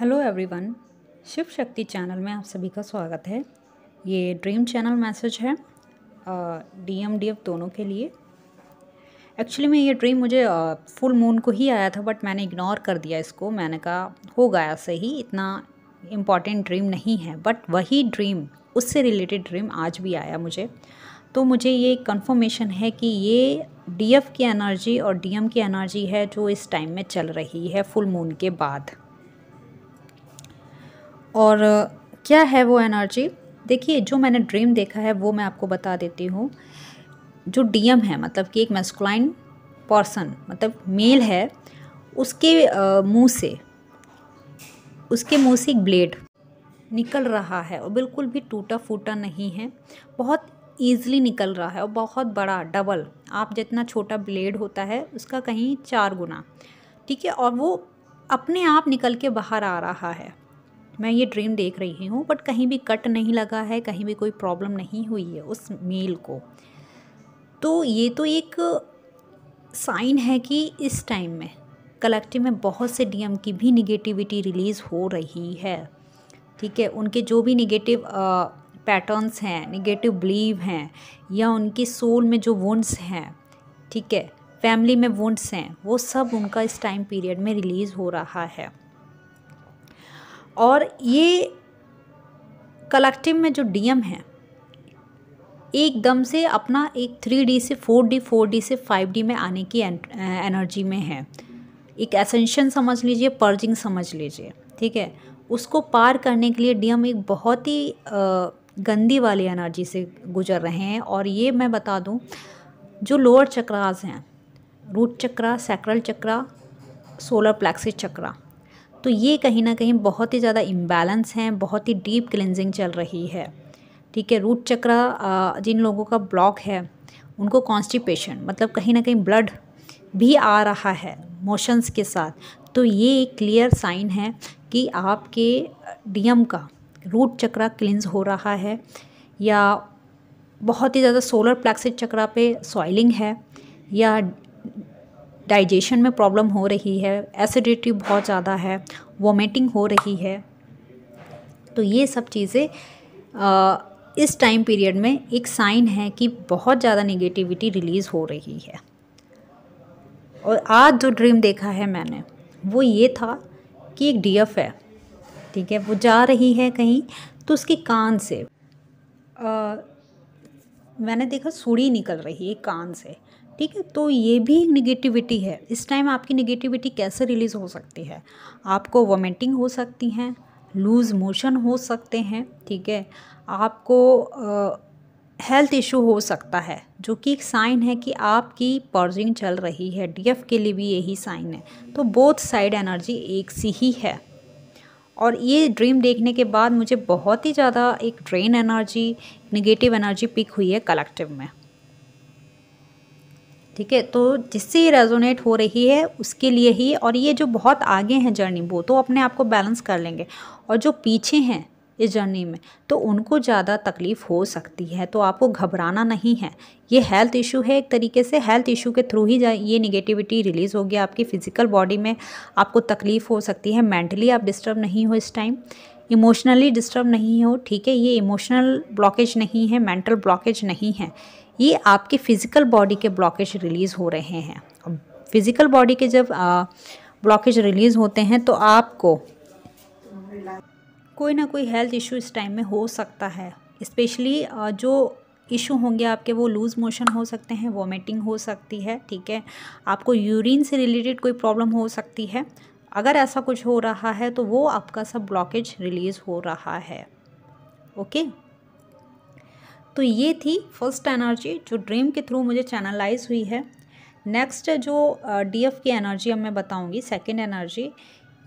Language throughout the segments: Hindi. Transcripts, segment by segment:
हेलो एवरीवन शिव शक्ति चैनल में आप सभी का स्वागत है ये ड्रीम चैनल मैसेज है डी एम डी एफ दोनों के लिए एक्चुअली में ये ड्रीम मुझे फुल मून को ही आया था बट मैंने इग्नोर कर दिया इसको मैंने कहा हो गया सही इतना इम्पॉर्टेंट ड्रीम नहीं है बट वही ड्रीम उससे रिलेटेड ड्रीम आज भी आया मुझे तो मुझे ये कंफर्मेशन है कि ये डी एफ की एनर्जी और डी एम की एनर्जी है जो इस टाइम में चल रही है फुल मून के बाद और क्या है वो एनर्जी देखिए जो मैंने ड्रीम देखा है वो मैं आपको बता देती हूँ जो डीएम है मतलब कि एक मेस्कुलाइन पर्सन मतलब मेल है उसके मुंह से उसके मुंह से एक ब्लेड निकल रहा है और बिल्कुल भी टूटा फूटा नहीं है बहुत ईजिली निकल रहा है और बहुत बड़ा डबल आप जितना छोटा ब्लेड होता है उसका कहीं चार गुना ठीक है और वो अपने आप निकल के बाहर आ रहा है मैं ये ड्रीम देख रही हूँ बट कहीं भी कट नहीं लगा है कहीं भी कोई प्रॉब्लम नहीं हुई है उस मेल को तो ये तो एक साइन है कि इस टाइम में कलेक्टिव में बहुत से डीएम की भी निगेटिविटी रिलीज़ हो रही है ठीक है उनके जो भी निगेटिव पैटर्न्स हैं निगेटिव बिलीव हैं या उनके सोल में जो वुंड्स हैं ठीक है फैमिली में वुंड्स हैं वो सब उनका इस टाइम पीरियड में रिलीज़ हो रहा है और ये कलेक्टिव में जो डीएम है एकदम से अपना एक थ्री डी से फोर डी फोर डी से फाइव डी में आने की एनर्जी में है एक एसेंशन समझ लीजिए पर्जिंग समझ लीजिए ठीक है उसको पार करने के लिए डीएम एक बहुत ही गंदी वाली एनर्जी से गुजर रहे हैं और ये मैं बता दूं जो लोअर चक्रास हैं root chakra sacral chakra solar plexus chakra तो ये कहीं ना कहीं बहुत ही ज़्यादा इम्बैलेंस हैं बहुत ही डीप क्लिनजिंग चल रही है ठीक है रूट चक्र जिन लोगों का ब्लॉक है उनको कॉन्स्टिपेशन मतलब कहीं ना कहीं ब्लड भी आ रहा है मोशंस के साथ तो ये एक क्लियर साइन है कि आपके डीएम का रूट चक्रा क्लिनज हो रहा है या बहुत ही ज़्यादा सोलर प्लेक्सिड चक्रा पे सॉइलिंग है या डाइजेशन में प्रॉब्लम हो रही है एसिडिटी बहुत ज़्यादा है वोमिटिंग हो रही है तो ये सब चीज़ें इस टाइम पीरियड में एक साइन है कि बहुत ज़्यादा नेगेटिविटी रिलीज़ हो रही है और आज जो ड्रीम देखा है मैंने वो ये था कि एक डी है ठीक है वो जा रही है कहीं तो उसके कान से आ, मैंने देखा सूढ़ी निकल रही है कान से ठीक है तो ये भी निगेटिविटी है इस टाइम आपकी निगेटिविटी कैसे रिलीज़ हो सकती है आपको वोमेंटिंग हो सकती हैं लूज़ मोशन हो सकते हैं ठीक है आपको आ, हेल्थ इशू हो सकता है जो कि एक साइन है कि आपकी पर्जिंग चल रही है डीएफ के लिए भी यही साइन है तो बोथ साइड एनर्जी एक सी ही है और ये ड्रीम देखने के बाद मुझे बहुत ही ज़्यादा एक drain energy negative energy pick हुई है कलेक्टिव में ठीक है तो जिससे ये रेजोनेट हो रही है उसके लिए ही और ये जो बहुत आगे हैं जर्नी वो तो अपने आप को बैलेंस कर लेंगे और जो पीछे हैं इस जर्नी में तो उनको ज़्यादा तकलीफ़ हो सकती है तो आपको घबराना नहीं है ये हेल्थ इशू है एक तरीके से हेल्थ इशू के थ्रू ही ये निगेटिविटी रिलीज़ होगी आपकी फ़िज़िकल बॉडी में आपको तकलीफ़ हो सकती है मेंटली आप डिस्टर्ब नहीं हो इस टाइम इमोशनली डिस्टर्ब नहीं हो ठीक है ये इमोशनल ब्लॉकेज नहीं है मेंटल ब्लॉकेज नहीं है ये आपके फ़िज़िकल बॉडी के ब्लॉकेज रिलीज़ हो रहे हैं फिज़िकल बॉडी के जब ब्लॉकेज रिलीज़ होते हैं तो आपको कोई ना कोई हेल्थ इशू इस टाइम में हो सकता है स्पेशली जो इशू होंगे आपके वो लूज़ मोशन हो सकते हैं वॉमिटिंग हो सकती है ठीक है आपको यूरिन से रिलेटेड कोई प्रॉब्लम हो सकती है अगर ऐसा कुछ हो रहा है तो वो आपका सब ब्लॉकेज रिलीज़ हो रहा है ओके तो ये थी फर्स्ट एनर्जी जो ड्रीम के थ्रू मुझे चैनलाइज हुई है नेक्स्ट जो डी एफ की एनर्जी अब मैं बताऊंगी सेकंड एनर्जी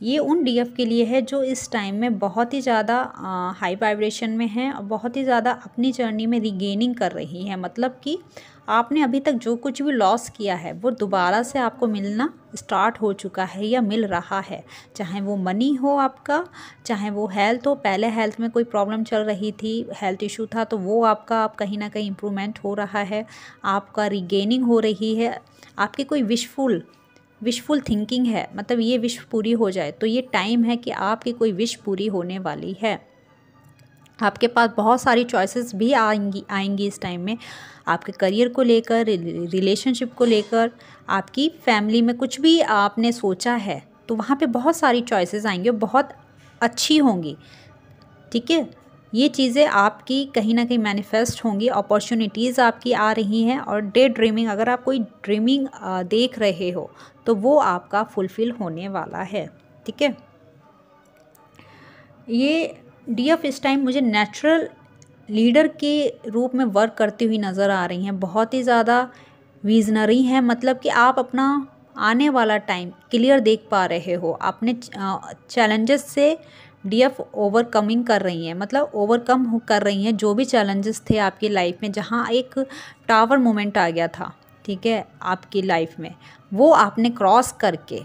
ये उन डीएफ के लिए है जो इस टाइम में बहुत ही ज़्यादा हाई वाइब्रेशन में हैं और बहुत ही ज़्यादा अपनी जर्नी में रिगेनिंग कर रही हैं मतलब कि आपने अभी तक जो कुछ भी लॉस किया है वो दोबारा से आपको मिलना स्टार्ट हो चुका है या मिल रहा है चाहे वो मनी हो आपका चाहे वो हेल्थ हो पहले हेल्थ में कोई प्रॉब्लम चल रही थी हेल्थ इशू था तो वो आपका आप कहीं ना कहीं इम्प्रूवमेंट हो रहा है आपका रिगेनिंग हो रही है आपके कोई विशफुल विशफुल थिंकिंग है मतलब ये विश पूरी हो जाए तो ये टाइम है कि आपकी कोई विश पूरी होने वाली है आपके पास बहुत सारी चॉइसेस भी आएंगी आएंगी इस टाइम में आपके करियर को लेकर रिलेशनशिप को लेकर आपकी फैमिली में कुछ भी आपने सोचा है तो वहाँ पे बहुत सारी चॉइसेस आएंगी और बहुत अच्छी होंगी ठीक है ये चीज़ें आपकी कहीं ना कहीं मैनिफेस्ट होंगी अपॉर्चुनिटीज़ आपकी आ रही हैं और डे ड्रीमिंग अगर आप कोई ड्रीमिंग देख रहे हो तो वो आपका फुलफ़िल होने वाला है ठीक है ये डी एफ इस टाइम मुझे नेचुरल लीडर के रूप में वर्क करती हुई नज़र आ रही हैं बहुत ही ज़्यादा विजनरी हैं मतलब कि आप अपना आने वाला टाइम क्लियर देख पा रहे हो अपने चैलेंजेस से डीएफ ओवरकमिंग कर रही हैं मतलब ओवरकम कर रही हैं जो भी चैलेंजेस थे आपकी लाइफ में जहाँ एक टावर मोमेंट आ गया था ठीक है आपकी लाइफ में वो आपने क्रॉस करके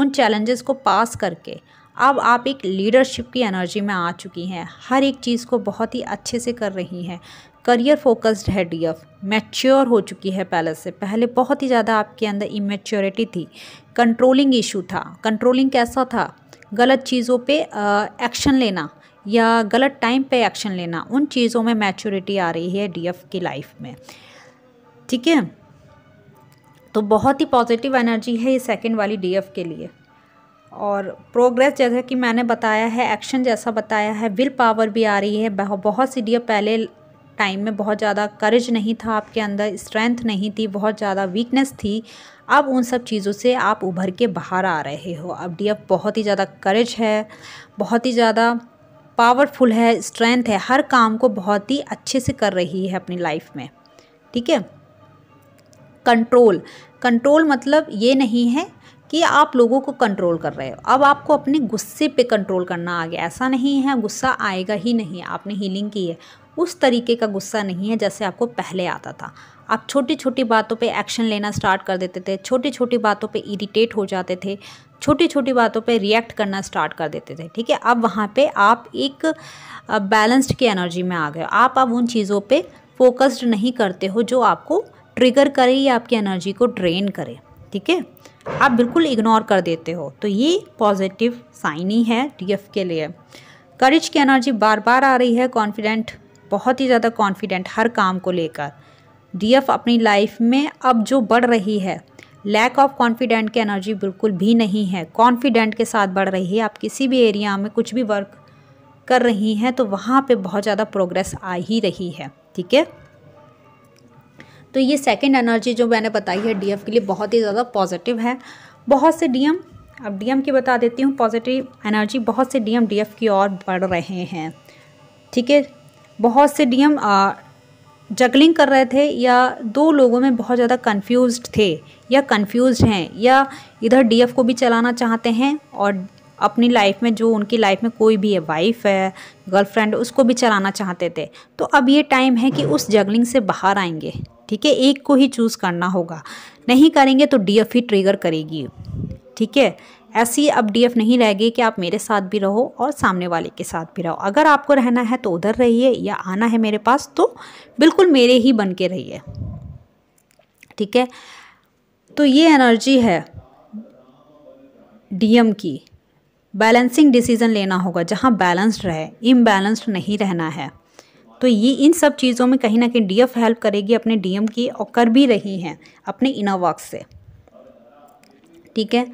उन चैलेंजेस को पास करके अब आप एक लीडरशिप की एनर्जी में आ चुकी हैं हर एक चीज़ को बहुत ही अच्छे से कर रही हैं करियर फोकस्ड है डी एफ मैच्योर हो चुकी है पहले से पहले बहुत ही ज़्यादा आपके अंदर इमेच्योरिटी थी कंट्रोलिंग इशू था कंट्रोलिंग कैसा था गलत चीज़ों पे एक्शन लेना या गलत टाइम पे एक्शन लेना उन चीज़ों में मैच्योरिटी आ रही है डीएफ की लाइफ में ठीक है तो बहुत ही पॉजिटिव एनर्जी है ये सेकंड वाली डीएफ के लिए और प्रोग्रेस जैसा कि मैंने बताया है एक्शन जैसा बताया है विल पावर भी आ रही है बहुत सी डी पहले टाइम में बहुत ज़्यादा करेज नहीं था आपके अंदर स्ट्रेंथ नहीं थी बहुत ज़्यादा वीकनेस थी अब उन सब चीज़ों से आप उभर के बाहर आ रहे हो अब डी एफ बहुत ही ज़्यादा करेज है बहुत ही ज़्यादा पावरफुल है स्ट्रेंथ है हर काम को बहुत ही अच्छे से कर रही है अपनी लाइफ में ठीक है कंट्रोल कंट्रोल मतलब ये नहीं है कि आप लोगों को कंट्रोल कर रहे हो अब आपको अपने गुस्से पे कंट्रोल करना आ गया ऐसा नहीं है गुस्सा आएगा ही नहीं आपने हीलिंग की है उस तरीके का गुस्सा नहीं है जैसे आपको पहले आता था आप छोटी छोटी बातों पे एक्शन लेना स्टार्ट कर देते थे छोटी छोटी बातों पे इरिटेट हो जाते थे छोटी छोटी बातों पे रिएक्ट करना स्टार्ट कर देते थे ठीक है अब वहाँ पे आप एक बैलेंस्ड की एनर्जी में आ गए आप अब उन चीज़ों पे फोकस्ड नहीं करते हो जो आपको ट्रिगर करे या आपकी एनर्जी को ड्रेन करे ठीक है आप बिल्कुल इग्नोर कर देते हो तो ये पॉजिटिव साइन ही है डीएफ के लिए करेज की एनर्जी बार बार आ रही है कॉन्फिडेंट बहुत ही ज़्यादा कॉन्फिडेंट हर काम को लेकर डीएफ अपनी लाइफ में अब जो बढ़ रही है लैक ऑफ कॉन्फिडेंट की एनर्जी बिल्कुल भी नहीं है कॉन्फिडेंट के साथ बढ़ रही है आप किसी भी एरिया में कुछ भी वर्क कर रही हैं तो वहाँ पे बहुत ज़्यादा प्रोग्रेस आ ही रही है ठीक है तो ये सेकेंड एनर्जी जो मैंने बताई है डी के लिए बहुत ही ज़्यादा पॉजिटिव है बहुत से डी अब डी की बता देती हूँ पॉजिटिव एनर्जी बहुत से डी एम की ओर बढ़ रहे हैं ठीक है बहुत से डी जगलिंग कर रहे थे या दो लोगों में बहुत ज़्यादा कंफ्यूज्ड थे या कंफ्यूज्ड हैं या इधर डीएफ को भी चलाना चाहते हैं और अपनी लाइफ में जो उनकी लाइफ में कोई भी है वाइफ है गर्लफ्रेंड उसको भी चलाना चाहते थे तो अब ये टाइम है कि उस जगलिंग से बाहर आएंगे ठीक है एक को ही चूज़ करना होगा नहीं करेंगे तो डी ही ट्रिगर करेगी ठीक है ऐसी अब डी नहीं रहेगी कि आप मेरे साथ भी रहो और सामने वाले के साथ भी रहो अगर आपको रहना है तो उधर रहिए या आना है मेरे पास तो बिल्कुल मेरे ही बन के रहिए ठीक है तो ये एनर्जी है डीएम की बैलेंसिंग डिसीज़न लेना होगा जहाँ बैलेंस्ड रहे इम्बैलेंस्ड नहीं रहना है तो ये इन सब चीज़ों में कहीं ना कहीं डीएफ हेल्प करेगी अपने डीएम की और कर भी रही हैं अपने वर्क से ठीक है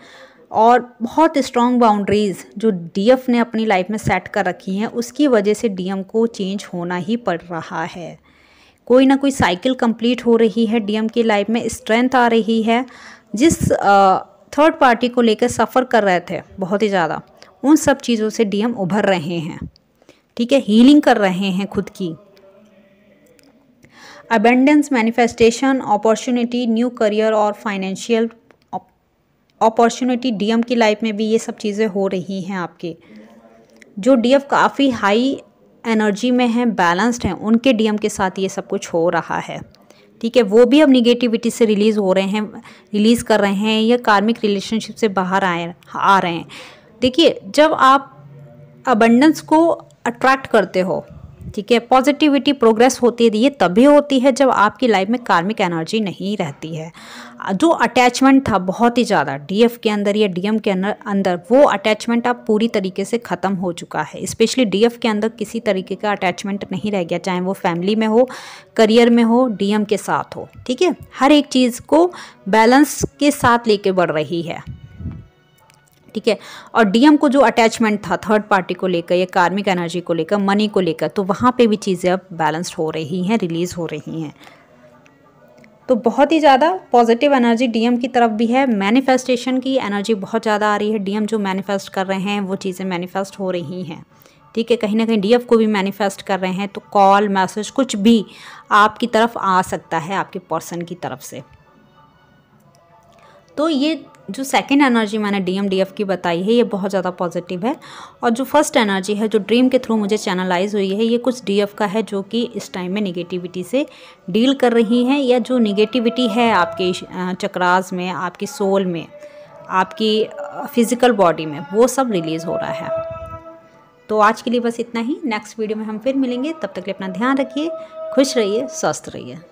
और बहुत स्ट्रॉन्ग बाउंड्रीज़ जो डीएफ ने अपनी लाइफ में सेट कर रखी हैं उसकी वजह से डीएम को चेंज होना ही पड़ रहा है कोई ना कोई साइकिल कंप्लीट हो रही है डीएम की लाइफ में स्ट्रेंथ आ रही है जिस थर्ड पार्टी को लेकर सफ़र कर रहे थे बहुत ही ज़्यादा उन सब चीज़ों से डीएम उभर रहे हैं ठीक है हीलिंग कर रहे हैं खुद की abundance manifestation opportunity new career और फाइनेंशियल अपॉर्चुनिटी डीएम की लाइफ में भी ये सब चीज़ें हो रही हैं आपके जो डीएफ काफ़ी हाई एनर्जी में हैं बैलेंस्ड हैं उनके डीएम के साथ ये सब कुछ हो रहा है ठीक है वो भी अब निगेटिविटी से रिलीज़ हो रहे हैं रिलीज़ कर रहे हैं या कार्मिक रिलेशनशिप से बाहर आए आ रहे हैं देखिए जब आप अबंडेंस को अट्रैक्ट करते हो ठीक है पॉजिटिविटी प्रोग्रेस होती है ये तभी होती है जब आपकी लाइफ में कार्मिक एनर्जी नहीं रहती है जो अटैचमेंट था बहुत ही ज़्यादा डीएफ के अंदर या डीएम के अंदर वो अटैचमेंट अब पूरी तरीके से ख़त्म हो चुका है स्पेशली डीएफ के अंदर किसी तरीके का अटैचमेंट नहीं रह गया चाहे वो फैमिली में हो करियर में हो डीएम के साथ हो ठीक है हर एक चीज़ को बैलेंस के साथ लेके बढ़ रही है ठीक है और डीएम को जो अटैचमेंट था थर्ड पार्टी को लेकर या कार्मिक एनर्जी को लेकर मनी को लेकर तो वहाँ पे भी चीज़ें अब बैलेंस्ड हो रही हैं रिलीज़ हो रही हैं तो बहुत ही ज़्यादा पॉजिटिव एनर्जी डीएम की तरफ भी है मैनिफेस्टेशन की एनर्जी बहुत ज़्यादा आ रही है डीएम जो मैनिफेस्ट कर रहे हैं वो चीज़ें मैनिफेस्ट हो रही हैं ठीक है कहीं ना कहीं डीएफ को भी मैनिफेस्ट कर रहे हैं तो कॉल मैसेज कुछ भी आपकी तरफ आ सकता है आपके पर्सन की तरफ से तो ये जो सेकेंड एनर्जी मैंने डी एम डी एफ की बताई है ये बहुत ज़्यादा पॉजिटिव है और जो फर्स्ट एनर्जी है जो ड्रीम के थ्रू मुझे चैनलाइज हुई है ये कुछ डी एफ का है जो कि इस टाइम में निगेटिविटी से डील कर रही हैं या जो निगेटिविटी है आपके चक्रास में आपकी सोल में आपकी फिज़िकल बॉडी में वो सब रिलीज़ हो रहा है तो आज के लिए बस इतना ही नेक्स्ट वीडियो में हम फिर मिलेंगे तब तक के लिए अपना ध्यान रखिए खुश रहिए स्वस्थ रहिए